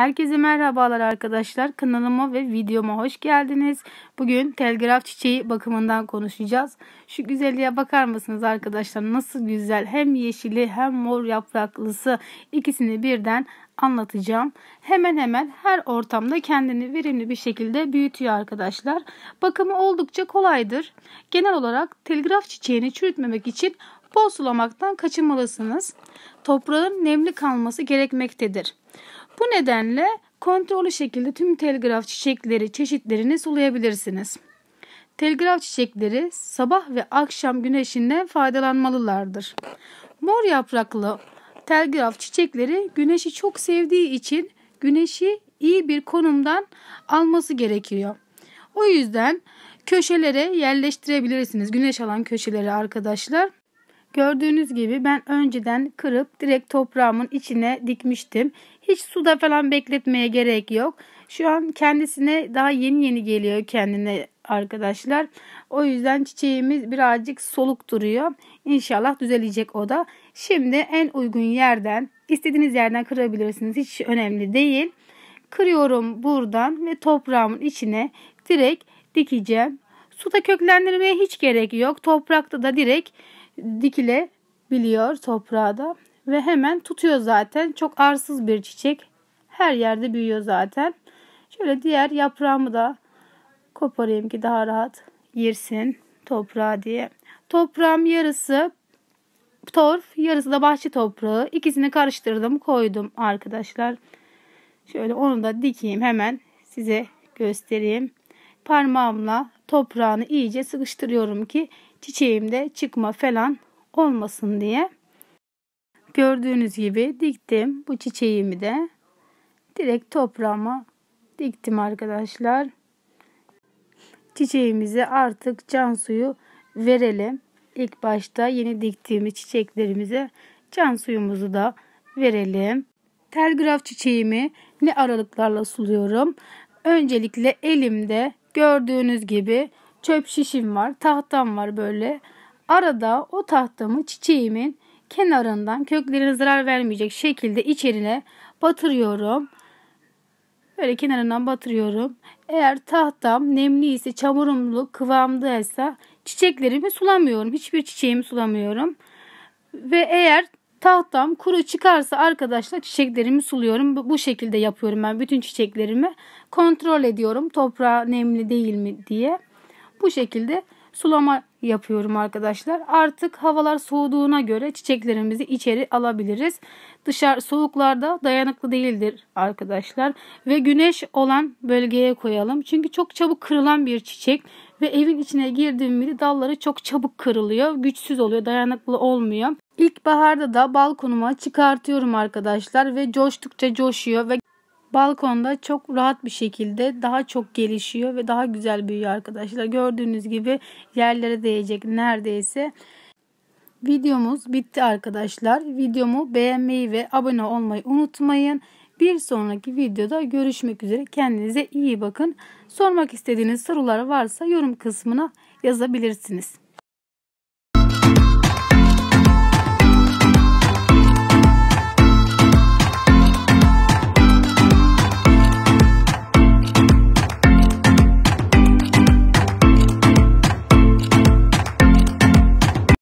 Herkese merhabalar arkadaşlar. Kanalıma ve videoma hoş geldiniz. Bugün telgraf çiçeği bakımından konuşacağız. Şu güzelliğe bakar mısınız arkadaşlar? Nasıl güzel. Hem yeşili hem mor yapraklısı ikisini birden anlatacağım. Hemen hemen her ortamda kendini verimli bir şekilde büyütüyor arkadaşlar. Bakımı oldukça kolaydır. Genel olarak telgraf çiçeğini çürütmemek için bol sulamaktan kaçınmalısınız. Toprağın nemli kalması gerekmektedir. Bu nedenle kontrollü şekilde tüm telgraf çiçekleri çeşitlerini sulayabilirsiniz. Telgraf çiçekleri sabah ve akşam güneşinden faydalanmalılardır. Mor yapraklı telgraf çiçekleri güneşi çok sevdiği için güneşi iyi bir konumdan alması gerekiyor. O yüzden köşelere yerleştirebilirsiniz. Güneş alan köşeleri arkadaşlar. Gördüğünüz gibi ben önceden kırıp direkt toprağımın içine dikmiştim. Hiç suda falan bekletmeye gerek yok. Şu an kendisine daha yeni yeni geliyor kendine arkadaşlar. O yüzden çiçeğimiz birazcık soluk duruyor. İnşallah düzelecek o da. Şimdi en uygun yerden istediğiniz yerden kırabilirsiniz. Hiç önemli değil. Kırıyorum buradan ve toprağımın içine direkt dikeceğim. Suda köklendirmeye hiç gerek yok. Toprakta da direkt dikilebiliyor toprağa da ve hemen tutuyor zaten. Çok arsız bir çiçek. Her yerde büyüyor zaten. Şöyle diğer yaprağımı da koparayım ki daha rahat girsin toprağa diye. Toprağım yarısı torf, yarısı da bahçe toprağı. İkisini karıştırdım, koydum arkadaşlar. Şöyle onu da dikeyim hemen size göstereyim. Parmağımla toprağını iyice sıkıştırıyorum ki çiçeğimde çıkma falan olmasın diye gördüğünüz gibi diktim bu çiçeğimi de direkt toprağıma diktim arkadaşlar. Çiçeğimize artık can suyu verelim. İlk başta yeni diktiğimiz çiçeklerimize can suyumuzu da verelim. Telgraf çiçeğimi ne aralıklarla suluyorum? Öncelikle elimde gördüğünüz gibi çöp şişim var, tahtam var böyle. Arada o tahtamı çiçeğimin kenarından köklerine zarar vermeyecek şekilde içerine batırıyorum. Böyle kenarından batırıyorum. Eğer tahtam nemli ise, çamurumlu kıvamdaysa çiçeklerimi sulamıyorum. Hiçbir çiçeğimi sulamıyorum. Ve eğer tahtam kuru çıkarsa arkadaşlar çiçeklerimi suluyorum. Bu şekilde yapıyorum ben bütün çiçeklerimi. Kontrol ediyorum toprağı nemli değil mi diye. Bu şekilde sulama yapıyorum arkadaşlar. Artık havalar soğuduğuna göre çiçeklerimizi içeri alabiliriz. Dışarı soğuklarda dayanıklı değildir arkadaşlar. Ve güneş olan bölgeye koyalım. Çünkü çok çabuk kırılan bir çiçek ve evin içine girdiğimde dalları çok çabuk kırılıyor. Güçsüz oluyor, dayanıklı olmuyor. İlkbaharda da balkonuma çıkartıyorum arkadaşlar ve coştukça coşuyor ve balkonda çok rahat bir şekilde daha çok gelişiyor ve daha güzel büyüyor arkadaşlar. Gördüğünüz gibi yerlere değecek neredeyse. Videomuz bitti arkadaşlar. Videomu beğenmeyi ve abone olmayı unutmayın. Bir sonraki videoda görüşmek üzere. Kendinize iyi bakın. Sormak istediğiniz sorular varsa yorum kısmına yazabilirsiniz.